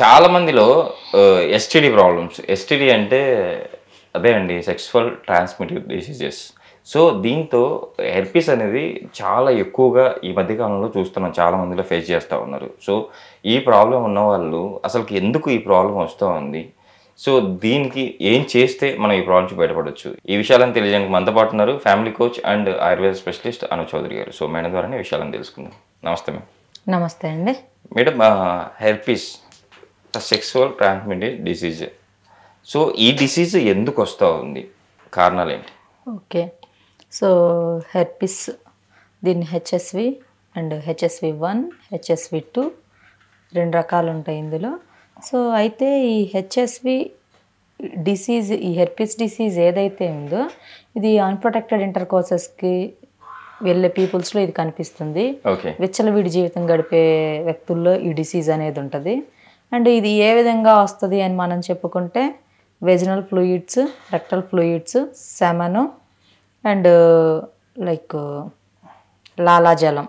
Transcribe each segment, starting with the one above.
చాలా మందిలో STD problems STD అంటే అదే అండి సెక్స్ఫుల్ ట్రాన్స్మిటివ్ డిసీజెస్ సో దీంతో హెర్పీస్ అనేది చాలా ఎక్కువగా ఈ మధ్యకాలంలో చూస్తున్నాం చాలా మందిలో ఫేస్ చేస్తూ ఉన్నారు సో ఈ ప్రాబ్లం ఉన్న వాళ్ళు అసలుకి ఎందుకు ఈ ప్రాబ్లం వస్తూ ఉంది సో దీనికి ఏం చేస్తే మనం ఈ ప్రాబ్లమ్స్ బయటపడవచ్చు ఈ విషయాలను తెలియజేయడానికి మనతో పాటు ఉన్నారు family coach and Ayurveda specialist Anu Chowdary గారు సో మేడం ద్వారానే విషయాలను తెలుసుకుందాం నమస్తే మేడం నమస్తే అండి madam herpes sexual transmitted disease so ఈ డిసీజ్ ఎందుకు వస్తూ ఉంది కారణాలు ఏంటి ఓకే సో హెర్పిస్ దీన్ని HSV and HSV one HSV two రెండు రకాలు ఉంటాయి ఇందులో సో అయితే ఈ హెచ్ఎస్వి డిసీజ్ ఈ హెర్పిస్ డిసీజ్ ఏదైతే ఉందో ఇది అన్ప్రొటెక్టెడ్ ఇంటర్ వెళ్ళే పీపుల్స్లో ఇది కనిపిస్తుంది విచ్చలవిడి జీవితం గడిపే వ్యక్తుల్లో ఈ డిసీజ్ అనేది ఉంటుంది అండ్ ఇది ఏ విధంగా వస్తుంది అని మనం చెప్పుకుంటే vaginal fluids rectal fluids semen and like లాలాజలం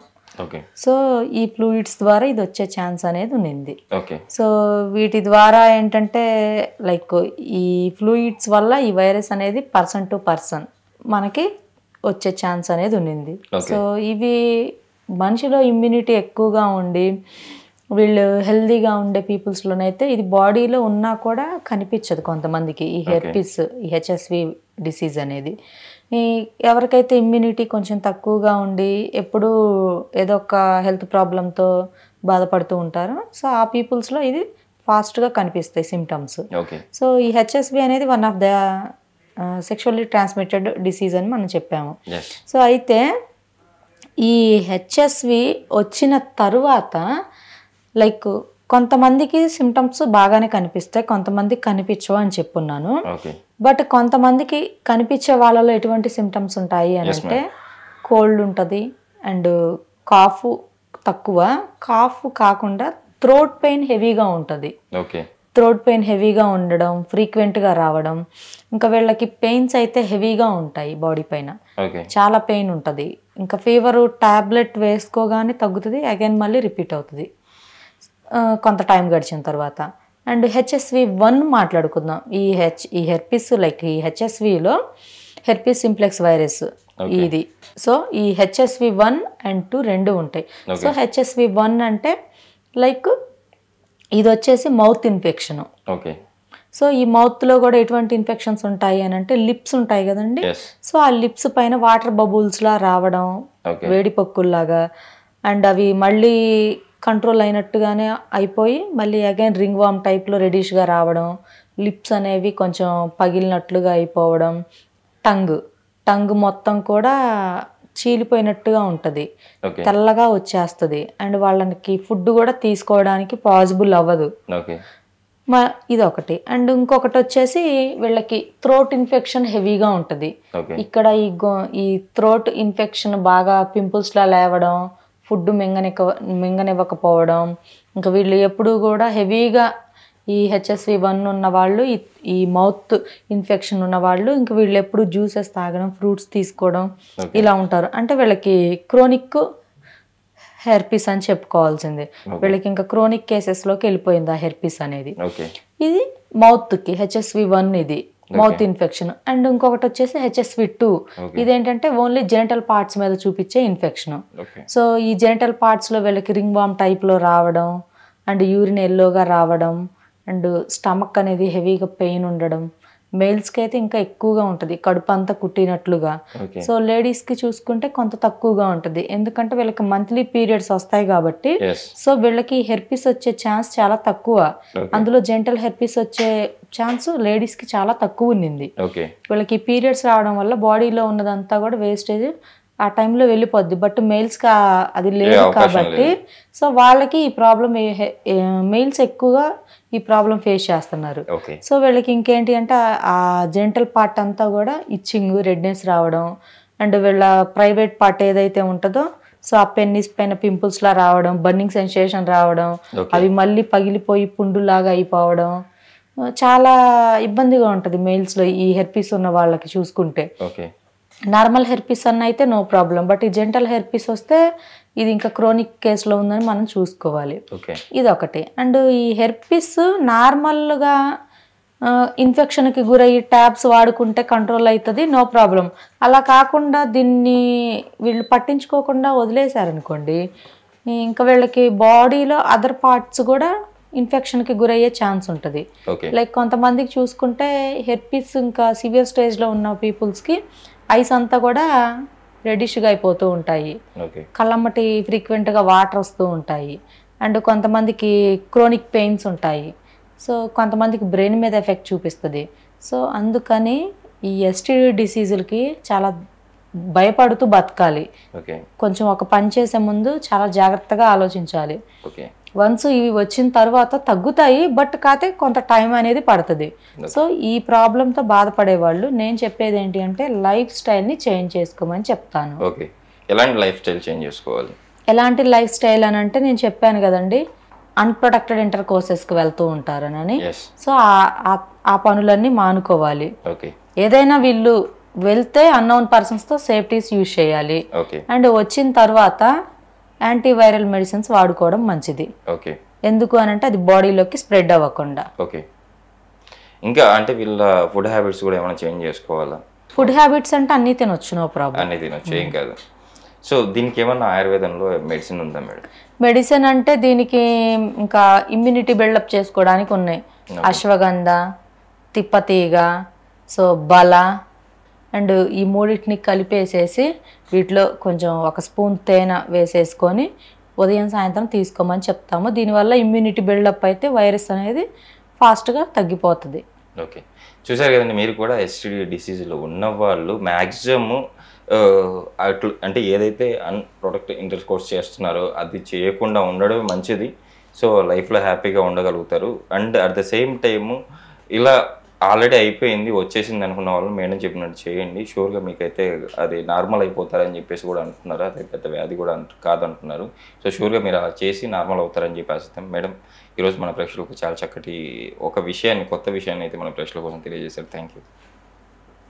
సో ఈ ఫ్లూయిడ్స్ ద్వారా ఇది వచ్చే ఛాన్స్ అనేది ఉంది సో వీటి ద్వారా ఏంటంటే లైక్ ఈ ఫ్లూయిడ్స్ వల్ల ఈ వైరస్ అనేది పర్సన్ టు పర్సన్ మనకి వచ్చే ఛాన్స్ అనేది ఉంది సో ఇవి మనిషిలో ఇమ్యూనిటీ ఎక్కువగా ఉండి వీళ్ళు హెల్దీగా ఉండే పీపుల్స్లోనైతే ఇది బాడీలో ఉన్నా కూడా కనిపించదు కొంతమందికి ఈ హెర్పిస్ ఈ హెచ్ఎస్వి డిసీజ్ అనేది ఈ ఎవరికైతే ఇమ్యూనిటీ కొంచెం తక్కువగా ఉండి ఎప్పుడూ ఏదో ఒక హెల్త్ ప్రాబ్లంతో బాధపడుతూ ఉంటారో సో ఆ పీపుల్స్లో ఇది ఫాస్ట్గా కనిపిస్తాయి సిమ్టమ్స్ సో ఈ హెచ్ఎస్వి అనేది one of the sexually transmitted disease అని మనం చెప్పాము సో అయితే ఈ హెచ్ఎస్వి వచ్చిన తరువాత లైక్ కొంతమందికి సిమ్టమ్స్ బాగానే కనిపిస్తాయి కొంతమందికి కనిపించవు అని చెప్పున్నాను బట్ కొంతమందికి కనిపించే వాళ్ళలో ఎటువంటి సిమ్టమ్స్ ఉంటాయి అని అంటే కోల్డ్ ఉంటుంది అండ్ కాఫ్ తక్కువ కాఫ్ కాకుండా థ్రోట్ పెయిన్ హెవీగా ఉంటుంది థ్రోట్ పెయిన్ హెవీగా ఉండడం ఫ్రీక్వెంట్గా రావడం ఇంకా వీళ్ళకి పెయిన్స్ అయితే హెవీగా ఉంటాయి బాడీ పైన చాలా పెయిన్ ఉంటుంది ఇంకా ఫీవర్ టాబ్లెట్ వేసుకోగానే తగ్గుతుంది అగైన్ మళ్ళీ రిపీట్ అవుతుంది కొంత టైం గడిచిన తర్వాత అండ్ హెచ్ఎస్వి వన్ మాట్లాడుకుందాం ఈ హెచ్ ఈ హెర్పిస్ లైక్ ఈ హెచ్ఎస్విలో హెర్పిస్ సింప్లెక్స్ వైరస్ ఇది సో ఈ హెచ్ఎస్వి వన్ అండ్ టూ రెండు ఉంటాయి సో హెచ్ఎస్వి వన్ అంటే లైక్ ఇది వచ్చేసి మౌత్ ఇన్ఫెక్షన్ ఓకే సో ఈ మౌత్లో కూడా ఎటువంటి ఇన్ఫెక్షన్స్ ఉంటాయి అని అంటే లిప్స్ ఉంటాయి కదండి సో ఆ లిప్స్ పైన వాటర్ బబుల్స్లా రావడం వేడి పక్కుల్లాగా అండ్ అవి మళ్ళీ కంట్రోల్ అయినట్టుగానే అయిపోయి మళ్ళీ అగైన్ రింగ్ వామ్ టైప్లో రెడీష్గా రావడం లిప్స్ అనేవి కొంచెం పగిలినట్లుగా అయిపోవడం టంగ్ టంగ్ మొత్తం కూడా చీలిపోయినట్టుగా ఉంటుంది తెల్లగా వచ్చేస్తుంది అండ్ వాళ్ళకి ఫుడ్ కూడా తీసుకోవడానికి పాసిబుల్ అవ్వదు మా ఇది ఒకటి అండ్ ఇంకొకటి వచ్చేసి వీళ్ళకి థ్రోట్ ఇన్ఫెక్షన్ హెవీగా ఉంటుంది ఇక్కడ ఈ ఈ థ్రోట్ ఇన్ఫెక్షన్ బాగా పింపుల్స్లా లేవడం ఫుడ్ మింగనిక మింగనివ్వకపోవడం ఇంకా వీళ్ళు ఎప్పుడూ కూడా హెవీగా ఈ హెచ్ఎస్వి వన్ ఉన్న వాళ్ళు ఈ మౌత్ ఇన్ఫెక్షన్ ఉన్న వాళ్ళు ఇంకా వీళ్ళు ఎప్పుడు జ్యూసెస్ తాగడం ఫ్రూట్స్ తీసుకోవడం ఇలా ఉంటారు అంటే వీళ్ళకి క్రోనిక్ హెర్పీస్ అని చెప్పుకోవాల్సిందే వీళ్ళకి ఇంకా క్రోనిక్ కేసెస్లోకి వెళ్ళిపోయింది ఆ హెర్పీస్ అనేది ఇది మౌత్కి హెచ్ఎస్వి వన్ ఇది మౌత్ ఇన్ఫెక్షన్ అండ్ ఇంకొకటి వచ్చేసి హెచ్ఎస్వి టూ ఇదేంటంటే ఓన్లీ జెనిటల్ పార్ట్స్ మీద చూపించే ఇన్ఫెక్షన్ సో ఈ జెనిటల్ పార్ట్స్లో వీళ్ళకి రింగ్ వామ్ టైప్లో రావడం అండ్ యూరిన్ ఎల్లోగా రావడం అండ్ స్టమక్ అనేది హెవీగా పెయిన్ ఉండడం మేల్స్కి అయితే ఇంకా ఎక్కువగా ఉంటుంది కడుపు అంతా కుట్టినట్లుగా సో లేడీస్కి చూసుకుంటే కొంత తక్కువగా ఉంటుంది ఎందుకంటే వీళ్ళకి మంత్లీ పీరియడ్స్ వస్తాయి కాబట్టి సో వీళ్ళకి హెర్పీస్ వచ్చే ఛాన్స్ చాలా తక్కువ అందులో జెంటల్ హెర్పీస్ వచ్చే ఛాన్స్ లేడీస్కి చాలా తక్కువ ఉన్నింది వీళ్ళకి పీరియడ్స్ రావడం వల్ల బాడీలో ఉన్నదంతా కూడా వేస్టేజ్ ఆ టైంలో వెళ్ళిపోద్ది బట్ కా అది లేదు కాబట్టి సో వాళ్ళకి ఈ ప్రాబ్లం మెయిల్స్ ఎక్కువగా ఈ ప్రాబ్లం ఫేస్ చేస్తున్నారు సో వీళ్ళకి ఇంకేంటి అంటే ఆ జెంటల్ పార్ట్ అంతా కూడా ఇచ్చింగ్ రెడ్నెస్ రావడం అండ్ వీళ్ళ ప్రైవేట్ పార్ట్ ఏదైతే ఉంటుందో సో ఆ పెన్నిస్ పైన పింపుల్స్ లా రావడం బర్నింగ్ సెన్సేషన్ రావడం అవి మళ్ళీ పగిలిపోయి పుండులాగా అయిపోవడం చాలా ఇబ్బందిగా ఉంటుంది మెయిల్స్లో ఈ హెర్పీస్ ఉన్న వాళ్ళకి చూసుకుంటే నార్మల్ హెర్పిస్ అన్న అయితే నో ప్రాబ్లం బట్ ఈ జెంటల్ హెర్పిస్ వస్తే ఇది ఇంకా క్రోనిక్ కేసులో ఉందని మనం చూసుకోవాలి ఇది ఒకటి అండ్ ఈ హెర్పిస్ నార్మల్గా ఇన్ఫెక్షన్కి గురయ్యి ట్యాబ్స్ వాడుకుంటే కంట్రోల్ అవుతుంది నో ప్రాబ్లం అలా కాకుండా దీన్ని వీళ్ళు పట్టించుకోకుండా వదిలేశారనుకోండి ఇంకా వీళ్ళకి బాడీలో అదర్ పార్ట్స్ కూడా ఇన్ఫెక్షన్కి గురయ్యే ఛాన్స్ ఉంటుంది లైక్ కొంతమందికి చూసుకుంటే హెర్పిస్ ఇంకా సివియర్ స్టేజ్లో ఉన్న పీపుల్స్కి ఐస్ అంతా కూడా రెడిష్గా అయిపోతూ ఉంటాయి కళ్ళమ్మటి ఫ్రీక్వెంట్గా వాటర్ వస్తూ ఉంటాయి అండ్ కొంతమందికి క్రోనిక్ పెయిన్స్ ఉంటాయి సో కొంతమందికి బ్రెయిన్ మీద ఎఫెక్ట్ చూపిస్తుంది సో అందుకని ఈ ఎస్టీడీ డిసీజులకి చాలా భయపడుతూ బతకాలి కొంచెం ఒక పని చేసే ముందు చాలా జాగ్రత్తగా ఆలోచించాలి వన్స్ ఇవి వచ్చిన తర్వాత తగ్గుతాయి బట్ కాతే కొంత టైం అనేది పడుతుంది సో ఈ ప్రాబ్లంతో బాధపడే వాళ్ళు నేను చెప్పేది ఏంటి అంటే లైఫ్ స్టైల్ని చేంజ్ చేసుకోమని చెప్తాను ఎలాంటి లైఫ్ స్టైల్ చేంజ్ చేసుకోవాలి ఎలాంటి లైఫ్ స్టైల్ అని అంటే నేను చెప్పాను కదండి అన్ప్రొటెక్టెడ్ ఇంటర్ కోర్సెస్కి వెళ్తూ ఉంటారనని సో ఆ పనులన్నీ మానుకోవాలి ఏదైనా వీళ్ళు వెళ్తే అన్నోన్ పర్సన్స్తో సేఫ్టీస్ యూజ్ చేయాలి అండ్ వచ్చిన తర్వాత యాంటీవైరల్ మెడిసిన్స్ వాడుకోవడం మంచిది ఎందుకు అని అంటే అది బాడీలోకి స్ప్రెడ్ అవ్వకుండా ఓకే ఇంకా అంటే వీళ్ళ ఫుడ్ హ్యాబిట్స్ కూడా ఏమైనా చేంజ్ చేసుకోవాలా ఫుడ్ హ్యాబిట్స్ అంటే అన్ని తినొచ్చు నో ప్రాబ్లం అన్ని తినొచ్చు ఏం కాదు సో దీనికి ఏమన్నా ఆయుర్వేదంలో మెడిసిన్ ఉందా మేడం మెడిసిన్ అంటే దీనికి ఇంకా ఇమ్యూనిటీ బిల్డప్ చేసుకోవడానికి ఉన్నాయి అశ్వగంధ తిప్పతీగ సో బల అండ్ ఈ మూడింటిని కలిపేసేసి వీటిలో కొంచెం ఒక స్పూన్ తేనె వేసేసుకొని ఉదయం సాయంత్రం తీసుకోమని చెప్తాము దీనివల్ల ఇమ్యూనిటీ బిల్డప్ అయితే వైరస్ అనేది ఫాస్ట్గా తగ్గిపోతుంది ఓకే చూసారు కదండి మీరు కూడా ఎస్టీడీ డిసీజ్లో ఉన్న వాళ్ళు మ్యాక్సిమమ్ అట్లు అంటే ఏదైతే అన్ ప్రొడక్ట్ ఇంటర్ కోర్స్ చేస్తున్నారో అది చేయకుండా ఉండడం మంచిది సో లైఫ్లో హ్యాపీగా ఉండగలుగుతారు and at the same time ఇలా ఆల్రెడీ అయిపోయింది వచ్చేసింది అనుకున్న వాళ్ళు మేడం చెప్పినట్టు చేయండి షూర్గా మీకైతే అది నార్మల్ అయిపోతారని చెప్పేసి కూడా అంటున్నారు అదే పెద్ద వ్యాధి కూడా అంటు కాదంటున్నారు సో షూర్గా మీరు అలా చేసి నార్మల్ అవుతారని చెప్పి ఆశిస్తాం మేడం ఈరోజు మన ప్రేక్షకులకు చాలా చక్కటి ఒక విషయాన్ని కొత్త విషయాన్ని అయితే మన ప్రేక్షకుల కోసం తెలియజేశారు థ్యాంక్ యూ